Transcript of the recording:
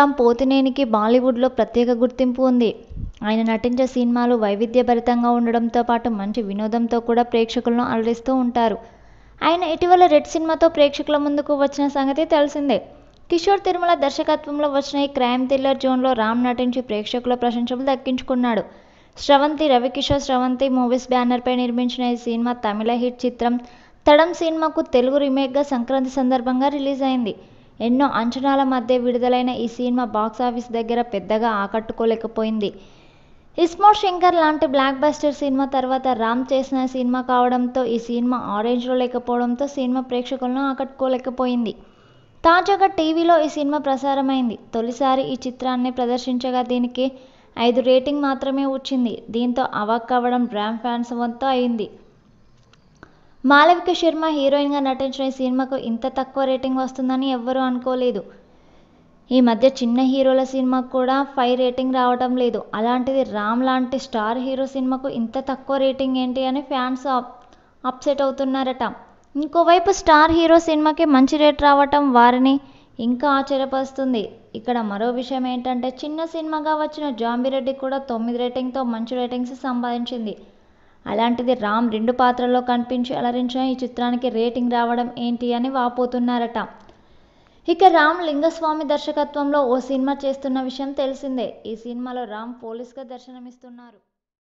రామ్ పోతినేనికి బాలీవుడ్లో ప్రత్యేక గుర్తింపు ఉంది ఆయన నటించే సినిమాలు వైవిధ్యభరితంగా ఉండడంతో పాటు మంచి వినోదంతో కూడా ప్రేక్షకులను అలరిస్తూ ఉంటారు ఆయన ఇటీవల రెడ్ సినిమాతో ప్రేక్షకుల ముందుకు వచ్చిన సంగతి తెలిసిందే కిషోర్ తిరుమల దర్శకత్వంలో వచ్చిన ఈ క్రైమ్ థ్రిల్లర్ జోన్లో రామ్ నటించి ప్రేక్షకుల ప్రశంసలు దక్కించుకున్నాడు శ్రవంతి రవికిషోర్ శ్రవంతి మూవీస్ బ్యానర్పై నిర్మించిన ఈ సినిమా తమిళ హిట్ చిత్రం తడం సినిమాకు తెలుగు రీమేక్గా సంక్రాంతి సందర్భంగా రిలీజ్ అయింది ఎన్నో అంచనాల మధ్య విడుదలైన ఈ సినిమా బాక్సాఫీస్ దగ్గర పెద్దగా ఆకట్టుకోలేకపోయింది ఇస్మోర్ శంకర్ లాంటి బ్లాక్ బస్టర్ సినిమా తర్వాత రామ్ చేసిన సినిమా కావడంతో ఈ సినిమా ఆరెంజ్లో లేకపోవడంతో సినిమా ప్రేక్షకులను ఆకట్టుకోలేకపోయింది తాజాగా టీవీలో ఈ సినిమా ప్రసారమైంది తొలిసారి ఈ చిత్రాన్ని ప్రదర్శించగా దీనికి ఐదు రేటింగ్ మాత్రమే వచ్చింది దీంతో అవాక్ అవ్వడం డ్రామ్ ఫ్యాన్స్ వంతు అయింది మాళవిక శర్మ హీరోయిన్గా నటించిన ఈ సినిమాకు ఇంత తక్కువ రేటింగ్ వస్తుందని ఎవ్వరూ అనుకోలేదు ఈ మధ్య చిన్న హీరోల సినిమాకు కూడా ఫైవ్ రేటింగ్ రావడం లేదు అలాంటిది రామ్ లాంటి స్టార్ హీరో సినిమాకు ఇంత తక్కువ రేటింగ్ ఏంటి అని ఫ్యాన్స్ అప్సెట్ అవుతున్నారట ఇంకోవైపు స్టార్ హీరో సినిమాకి మంచి రేట్ రావటం వారిని ఇంకా ఆశ్చర్యపరుస్తుంది ఇక్కడ మరో విషయం ఏంటంటే చిన్న సినిమాగా వచ్చిన జాంబిరెడ్డి కూడా తొమ్మిది రేటింగ్తో మంచి రేటింగ్స్ సంపాదించింది అలాంటిది రామ్ రెండు పాత్రల్లో కనిపించి అలరించిన ఈ చిత్రానికి రేటింగ్ రావడం ఏంటి అని వాపోతున్నారట ఇక రామ్ లింగస్వామి దర్శకత్వంలో ఓ సినిమా చేస్తున్న విషయం తెలిసిందే ఈ సినిమాలో రామ్ పోలీస్గా దర్శనమిస్తున్నారు